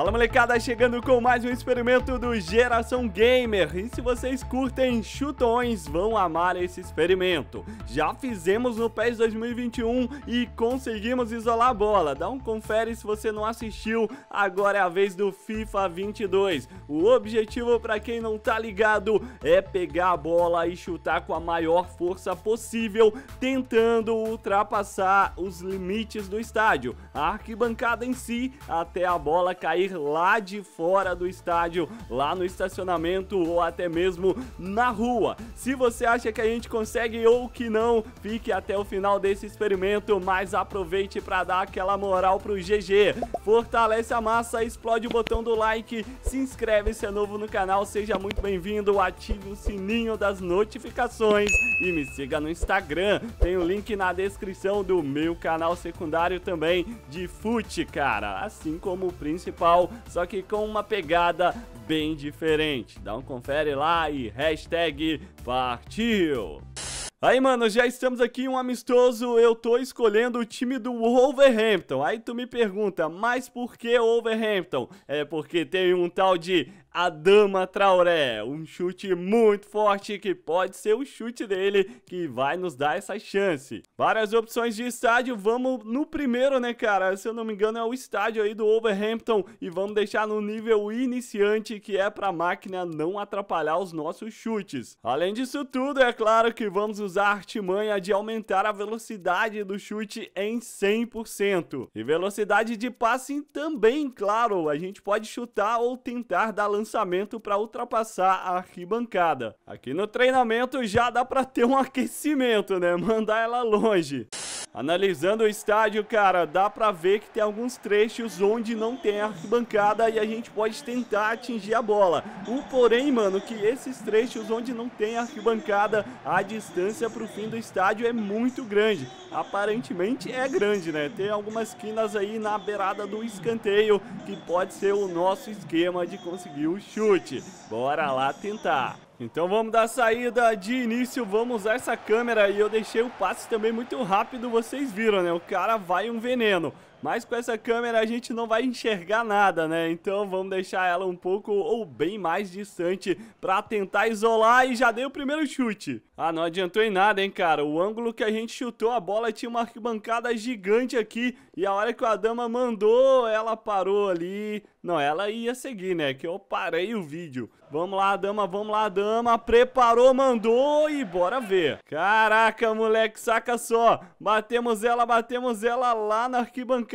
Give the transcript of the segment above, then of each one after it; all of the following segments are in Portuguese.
Fala molecada, chegando com mais um experimento do Geração Gamer. E se vocês curtem chutões, vão amar esse experimento. Já fizemos no PES 2021 e conseguimos isolar a bola. Dá um confere se você não assistiu. Agora é a vez do FIFA 22. O objetivo para quem não tá ligado é pegar a bola e chutar com a maior força possível, tentando ultrapassar os limites do estádio, a arquibancada em si, até a bola cair sair lá de fora do estádio, lá no estacionamento ou até mesmo na rua. Se você acha que a gente consegue ou que não, fique até o final desse experimento, mas aproveite para dar aquela moral pro GG. Fortalece a massa, explode o botão do like, se inscreve se é novo no canal, seja muito bem-vindo, ative o sininho das notificações e me siga no Instagram. Tem o link na descrição do meu canal secundário também de fute, cara, assim como o principal só que com uma pegada bem diferente. Dá um confere lá e hashtag partiu! Aí, mano, já estamos aqui em um amistoso, eu tô escolhendo o time do Wolverhampton. Aí tu me pergunta, mas por que Wolverhampton? É porque tem um tal de Adama Traoré. Um chute muito forte que pode ser o chute dele que vai nos dar essa chance. Várias opções de estádio. Vamos no primeiro, né, cara? Se eu não me engano, é o estádio aí do Overhampton. E vamos deixar no nível iniciante, que é para a máquina não atrapalhar os nossos chutes. Além disso tudo, é claro que vamos usar a artimanha de aumentar a velocidade do chute em 100%. E velocidade de passe também, claro. A gente pode chutar ou tentar dar lançamento para ultrapassar a arquibancada. Aqui no treinamento já dá para ter um aquecimento, né? Mandar ela longe. Analisando o estádio, cara, dá pra ver que tem alguns trechos onde não tem arquibancada e a gente pode tentar atingir a bola. O porém, mano, que esses trechos onde não tem arquibancada, a distância pro fim do estádio é muito grande. Aparentemente é grande, né? Tem algumas quinas aí na beirada do escanteio que pode ser o nosso esquema de conseguir o chute. Bora lá tentar. Então vamos dar saída de início, vamos usar essa câmera e eu deixei o passe também muito rápido, vocês viram, né? O cara vai um veneno. Mas com essa câmera a gente não vai enxergar nada, né? Então vamos deixar ela um pouco ou bem mais distante pra tentar isolar e já dei o primeiro chute. Ah, não adiantou em nada, hein, cara? O ângulo que a gente chutou a bola tinha uma arquibancada gigante aqui e a hora que a dama mandou, ela parou ali. Não, ela ia seguir, né? Que eu parei o vídeo. Vamos lá, dama, vamos lá, dama. Preparou, mandou e bora ver. Caraca, moleque, saca só. Batemos ela, batemos ela lá na arquibancada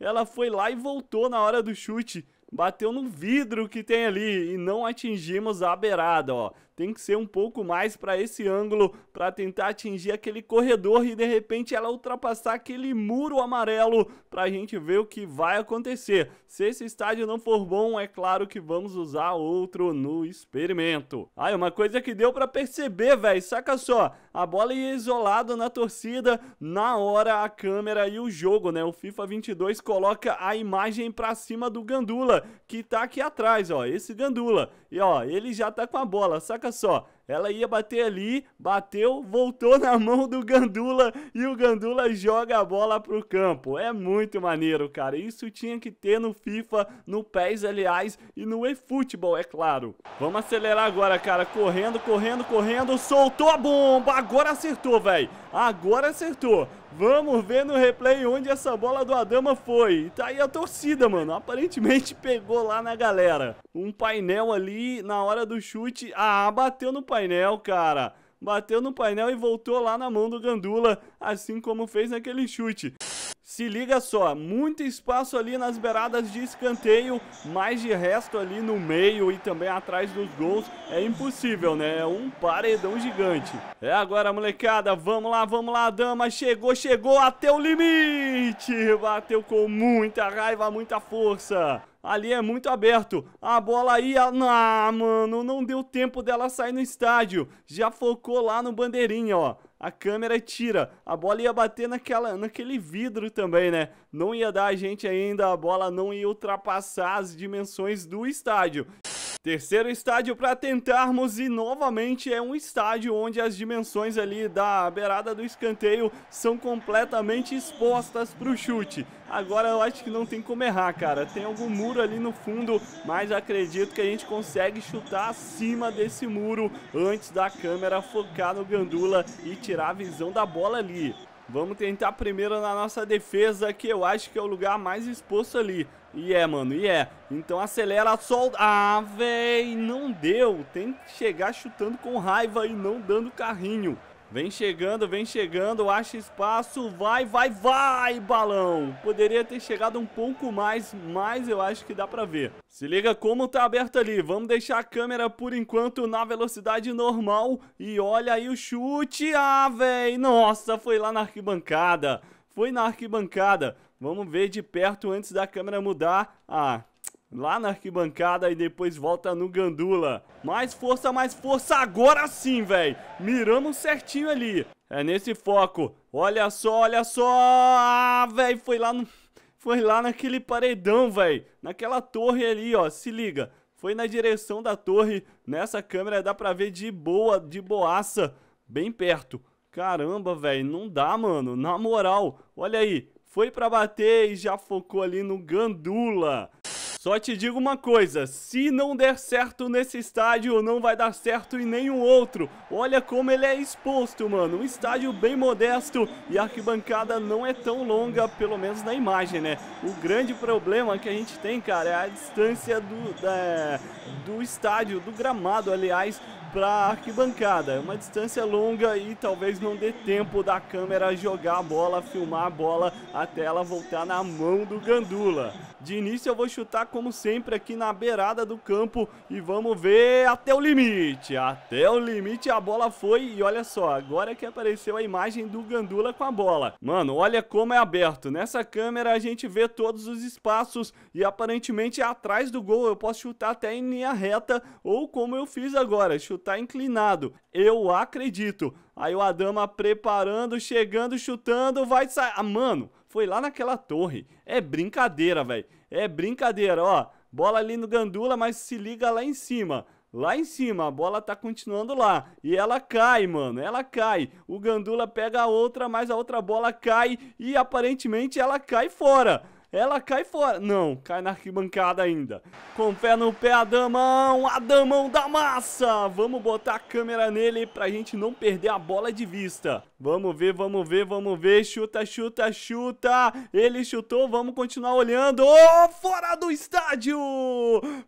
ela foi lá e voltou na hora do chute bateu no vidro que tem ali e não atingimos a beirada, ó. Tem que ser um pouco mais para esse ângulo para tentar atingir aquele corredor e de repente ela ultrapassar aquele muro amarelo para a gente ver o que vai acontecer. Se esse estádio não for bom, é claro que vamos usar outro no experimento. Ah, uma coisa que deu para perceber, velho, saca só, a bola ia isolada na torcida, na hora a câmera e o jogo, né? O FIFA 22 coloca a imagem para cima do Gandula que tá aqui atrás, ó, esse Gandula. E ó, ele já tá com a bola, saca só. Ela ia bater ali, bateu, voltou na mão do Gandula e o Gandula joga a bola pro campo. É muito maneiro, cara. Isso tinha que ter no FIFA, no PES, aliás, e no eFootball, é claro. Vamos acelerar agora, cara. Correndo, correndo, correndo. Soltou a bomba. Agora acertou, velho. Agora acertou. Vamos ver no replay onde essa bola do Adama foi. tá aí a torcida, mano. Aparentemente pegou lá na galera. Um painel ali na hora do chute. Ah, bateu no painel, cara. Bateu no painel e voltou lá na mão do Gandula, assim como fez naquele chute. Se liga só, muito espaço ali nas beiradas de escanteio, mas de resto ali no meio e também atrás dos gols é impossível, né? É um paredão gigante. É agora, molecada, vamos lá, vamos lá, dama, chegou, chegou até o limite. Bateu com muita raiva, muita força. Ali é muito aberto. A bola ia. Ah, mano, não deu tempo dela sair no estádio. Já focou lá no bandeirinha, ó a câmera tira. A bola ia bater naquela, naquele vidro também, né? Não ia dar a gente ainda, a bola não ia ultrapassar as dimensões do estádio. Terceiro estádio para tentarmos e novamente é um estádio onde as dimensões ali da beirada do escanteio são completamente expostas para o chute. Agora eu acho que não tem como errar, cara. Tem algum muro ali no fundo, mas acredito que a gente consegue chutar acima desse muro antes da câmera focar no Gandula e tirar a visão da bola ali. Vamos tentar primeiro na nossa defesa, que eu acho que é o lugar mais exposto ali. E é, mano, e é. Então acelera, solta. Ah, véi, não deu. Tem que chegar chutando com raiva e não dando carrinho. Vem chegando, vem chegando, acha espaço, vai, vai, vai, balão. Poderia ter chegado um pouco mais, mas eu acho que dá pra ver. Se liga como tá aberto ali, vamos deixar a câmera por enquanto na velocidade normal. E olha aí o chute, ah, véi, nossa, foi lá na arquibancada. Foi na arquibancada. Vamos ver de perto antes da câmera mudar. Ah, lá na arquibancada e depois volta no Gandula. Mais força, mais força, agora sim, velho. Miramos certinho ali. É nesse foco. Olha só, olha só. Ah, velho, foi lá no... Foi lá naquele paredão, velho. Naquela torre ali, ó. Se liga. Foi na direção da torre. Nessa câmera dá pra ver de boa, de boaça. Bem perto. Caramba, velho. Não dá, mano. Na moral. Olha aí foi para bater e já focou ali no Gandula. Só te digo uma coisa, se não der certo nesse estádio, não vai dar certo em nenhum outro. Olha como ele é exposto, mano. Um estádio bem modesto e a arquibancada não é tão longa, pelo menos na imagem, né? O grande problema que a gente tem, cara, é a distância do, da, é, do estádio, do gramado, aliás, para a arquibancada. É uma distância longa e talvez não dê tempo da câmera jogar a bola, filmar a bola até ela voltar na mão do Gandula. De início eu vou chutar como sempre aqui na beirada do campo e vamos ver até o limite. Até o limite a bola foi e olha só, agora que apareceu a imagem do Gandula com a bola. Mano, olha como é aberto. Nessa câmera a gente vê todos os espaços e aparentemente é atrás do gol eu posso chutar até em linha reta ou como eu fiz agora, chutar tá inclinado. Eu acredito. Aí o Adama preparando, chegando, chutando, vai sair. Ah, mano, foi lá naquela torre. É brincadeira, velho. É brincadeira, ó. Bola ali no Gandula, mas se liga lá em cima. Lá em cima, a bola tá continuando lá. E ela cai, mano. Ela cai. O Gandula pega a outra, mas a outra bola cai. E aparentemente ela cai fora. Ela cai fora. Não, cai na arquibancada ainda. Com pé no pé, Adamão. Adamão da massa. Vamos botar a câmera nele pra gente não perder a bola de vista. Vamos ver, vamos ver, vamos ver. Chuta, chuta, chuta. Ele chutou, vamos continuar olhando. Oh, fora do estádio!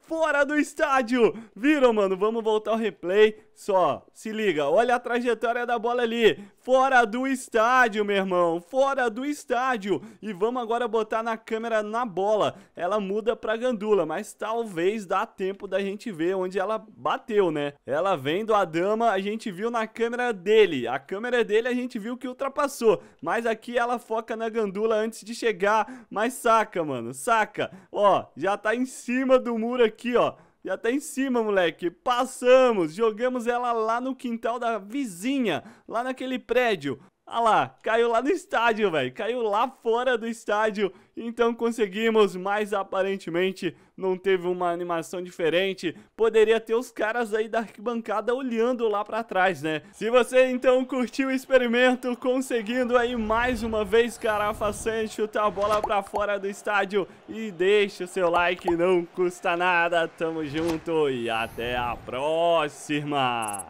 Fora do estádio! Viram, mano? Vamos voltar ao replay. Só, se liga, olha a trajetória da bola ali. Fora do estádio, meu irmão. Fora do estádio. E vamos agora botar na câmera na bola. Ela muda pra gandula, mas talvez dá tempo da gente ver onde ela bateu, né? Ela vem do Adama, a gente viu na câmera dele. A câmera dele a gente gente viu que ultrapassou. Mas aqui ela foca na gandula antes de chegar. Mas saca, mano, saca. Ó, já tá em cima do muro aqui, ó. Já tá em cima, moleque. Passamos, jogamos ela lá no quintal da vizinha, lá naquele prédio. Ah lá, caiu lá no estádio, velho. Caiu lá fora do estádio. Então conseguimos, mas aparentemente não teve uma animação diferente. Poderia ter os caras aí da arquibancada olhando lá para trás, né? Se você então curtiu o experimento, conseguindo aí mais uma vez, cara, Santos chutar a bola para fora do estádio e deixe o seu like, não custa nada. Tamo junto e até a próxima.